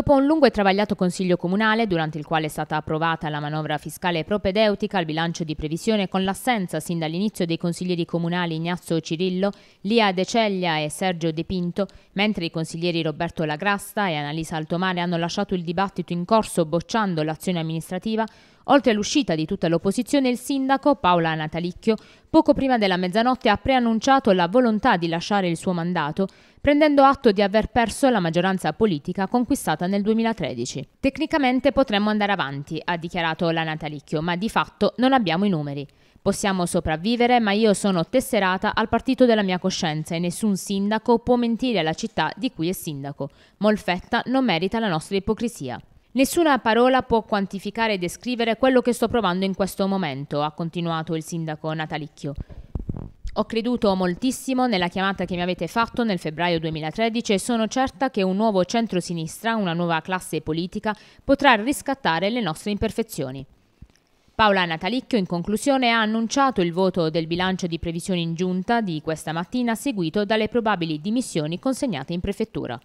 Dopo un lungo e travagliato Consiglio Comunale, durante il quale è stata approvata la manovra fiscale propedeutica al bilancio di previsione con l'assenza sin dall'inizio dei consiglieri comunali Ignazio Cirillo, Lia De Ceglia e Sergio De Pinto, mentre i consiglieri Roberto Lagrasta e Annalisa Altomare hanno lasciato il dibattito in corso bocciando l'azione amministrativa, Oltre all'uscita di tutta l'opposizione, il sindaco Paola Natalicchio poco prima della mezzanotte ha preannunciato la volontà di lasciare il suo mandato, prendendo atto di aver perso la maggioranza politica conquistata nel 2013. Tecnicamente potremmo andare avanti, ha dichiarato la Natalicchio, ma di fatto non abbiamo i numeri. Possiamo sopravvivere, ma io sono tesserata al partito della mia coscienza e nessun sindaco può mentire alla città di cui è sindaco. Molfetta non merita la nostra ipocrisia. Nessuna parola può quantificare e descrivere quello che sto provando in questo momento, ha continuato il sindaco Natalicchio. Ho creduto moltissimo nella chiamata che mi avete fatto nel febbraio 2013 e sono certa che un nuovo centro-sinistra, una nuova classe politica, potrà riscattare le nostre imperfezioni. Paola Natalicchio in conclusione ha annunciato il voto del bilancio di previsioni in giunta di questa mattina seguito dalle probabili dimissioni consegnate in prefettura.